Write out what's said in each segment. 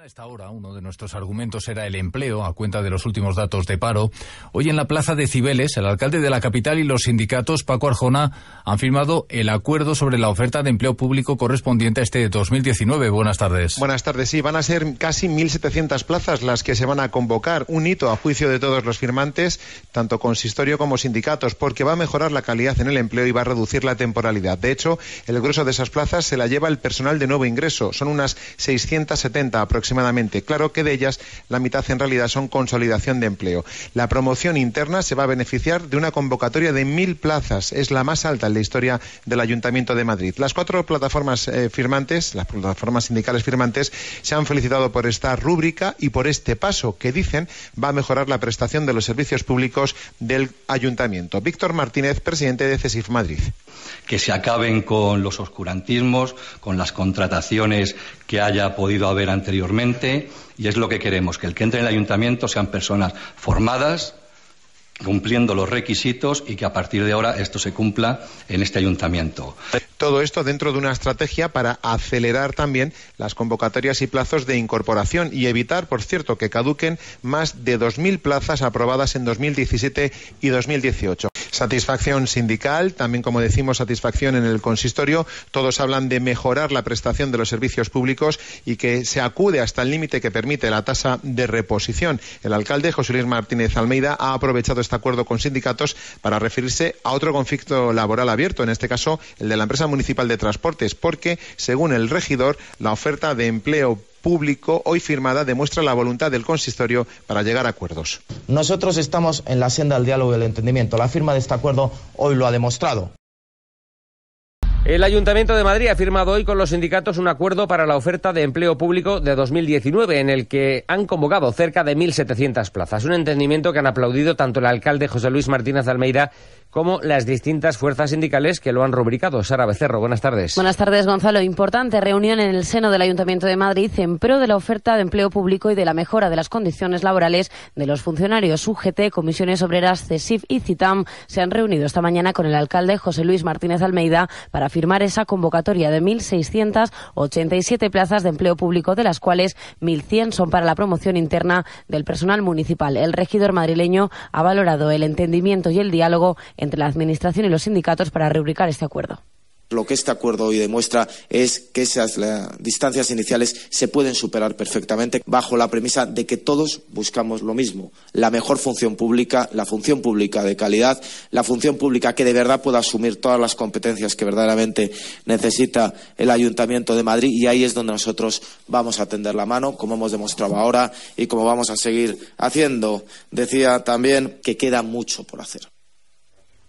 a esta hora uno de nuestros argumentos era el empleo, a cuenta de los últimos datos de paro. Hoy en la plaza de Cibeles, el alcalde de la capital y los sindicatos, Paco Arjona, han firmado el acuerdo sobre la oferta de empleo público correspondiente a este 2019. Buenas tardes. Buenas tardes. Sí, van a ser casi 1.700 plazas las que se van a convocar. Un hito a juicio de todos los firmantes, tanto consistorio como sindicatos, porque va a mejorar la calidad en el empleo y va a reducir la temporalidad. De hecho, el grueso de esas plazas se la lleva el personal de nuevo ingreso. Son unas 670 aproximadamente aproximadamente. Claro que de ellas la mitad en realidad son consolidación de empleo. La promoción interna se va a beneficiar de una convocatoria de mil plazas. Es la más alta en la historia del Ayuntamiento de Madrid. Las cuatro plataformas eh, firmantes, las plataformas sindicales firmantes, se han felicitado por esta rúbrica y por este paso que dicen va a mejorar la prestación de los servicios públicos del Ayuntamiento. Víctor Martínez, presidente de CESIF Madrid. Que se acaben con los oscurantismos, con las contrataciones que haya podido haber anteriormente y es lo que queremos, que el que entre en el ayuntamiento sean personas formadas, cumpliendo los requisitos y que a partir de ahora esto se cumpla en este ayuntamiento. Todo esto dentro de una estrategia para acelerar también las convocatorias y plazos de incorporación y evitar, por cierto, que caduquen más de 2.000 plazas aprobadas en 2017 y 2018. Satisfacción sindical, también como decimos, satisfacción en el consistorio. Todos hablan de mejorar la prestación de los servicios públicos y que se acude hasta el límite que permite la tasa de reposición. El alcalde José Luis Martínez Almeida ha aprovechado este acuerdo con sindicatos para referirse a otro conflicto laboral abierto, en este caso el de la empresa municipal de transportes, porque según el regidor, la oferta de empleo público hoy firmada demuestra la voluntad del consistorio para llegar a acuerdos. Nosotros estamos en la senda del diálogo y del entendimiento. La firma de este acuerdo hoy lo ha demostrado. El Ayuntamiento de Madrid ha firmado hoy con los sindicatos un acuerdo para la oferta de empleo público de 2019, en el que han convocado cerca de 1.700 plazas. Un entendimiento que han aplaudido tanto el alcalde José Luis Martínez Almeida como las distintas fuerzas sindicales que lo han rubricado. Sara Becerro, buenas tardes. Buenas tardes, Gonzalo. Importante reunión en el seno del Ayuntamiento de Madrid en pro de la oferta de empleo público y de la mejora de las condiciones laborales de los funcionarios. UGT, Comisiones Obreras, CESIF y CITAM se han reunido esta mañana con el alcalde José Luis Martínez Almeida para firmar esa convocatoria de 1.687 plazas de empleo público, de las cuales 1.100 son para la promoción interna del personal municipal. El regidor madrileño ha valorado el entendimiento y el diálogo entre la Administración y los sindicatos para reubicar este acuerdo. Lo que este acuerdo hoy demuestra es que esas distancias iniciales se pueden superar perfectamente bajo la premisa de que todos buscamos lo mismo, la mejor función pública, la función pública de calidad, la función pública que de verdad pueda asumir todas las competencias que verdaderamente necesita el Ayuntamiento de Madrid y ahí es donde nosotros vamos a tender la mano, como hemos demostrado ahora y como vamos a seguir haciendo. Decía también que queda mucho por hacer.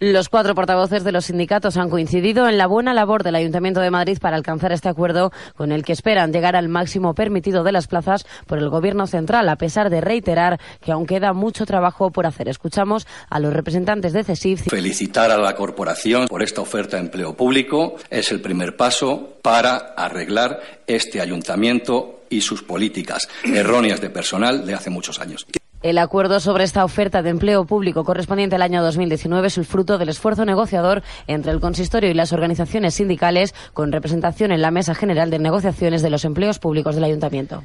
Los cuatro portavoces de los sindicatos han coincidido en la buena labor del Ayuntamiento de Madrid para alcanzar este acuerdo con el que esperan llegar al máximo permitido de las plazas por el Gobierno central, a pesar de reiterar que aún queda mucho trabajo por hacer. Escuchamos a los representantes de CESIF. Felicitar a la corporación por esta oferta de empleo público es el primer paso para arreglar este ayuntamiento y sus políticas erróneas de personal de hace muchos años. El acuerdo sobre esta oferta de empleo público correspondiente al año 2019 es el fruto del esfuerzo negociador entre el consistorio y las organizaciones sindicales con representación en la Mesa General de Negociaciones de los Empleos Públicos del Ayuntamiento.